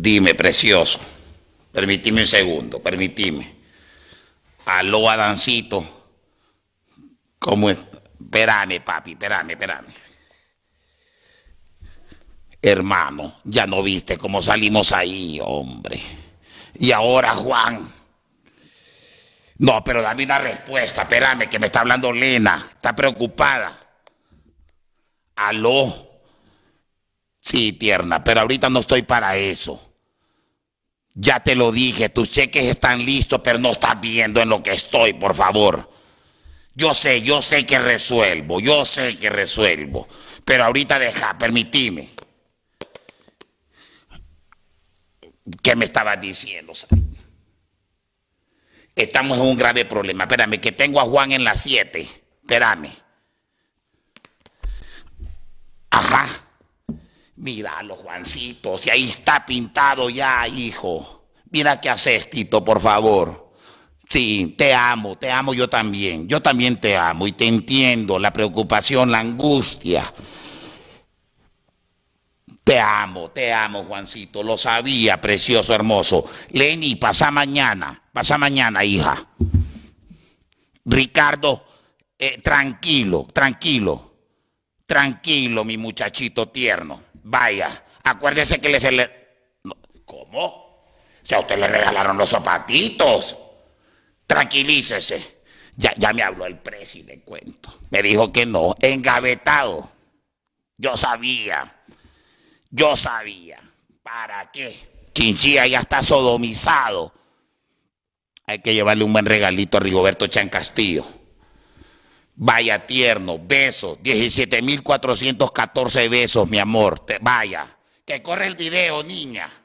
Dime, precioso. Permitime un segundo, permitime. Aló, Adancito. ¿Cómo es Espérame, papi, espérame, espérame. Hermano, ya no viste cómo salimos ahí, hombre. Y ahora, Juan. No, pero dame una respuesta, espérame, que me está hablando Lena. Está preocupada. Aló. Sí, tierna, pero ahorita no estoy para eso. Ya te lo dije, tus cheques están listos, pero no estás viendo en lo que estoy, por favor. Yo sé, yo sé que resuelvo, yo sé que resuelvo. Pero ahorita deja, permitime. ¿Qué me estabas diciendo? Estamos en un grave problema. Espérame, que tengo a Juan en las 7. Espérame. Ajá. Míralo, Juancito, si ahí está pintado ya, hijo. Mira qué haces, Tito, por favor. Sí, te amo, te amo yo también. Yo también te amo y te entiendo la preocupación, la angustia. Te amo, te amo, Juancito. Lo sabía, precioso, hermoso. Lenny, pasa mañana. Pasa mañana, hija. Ricardo, eh, tranquilo, tranquilo. Tranquilo, mi muchachito tierno. Vaya, acuérdese que le se ¿Cómo? O sea, a usted le regalaron los zapatitos. Tranquilícese. Ya, ya me habló el precio le cuento. Me dijo que no, engavetado. Yo sabía, yo sabía. ¿Para qué? Chinchilla ya está sodomizado. Hay que llevarle un buen regalito a Rigoberto Chan Castillo. Vaya tierno, besos, 17.414 besos, mi amor, vaya. Que corre el video, niña.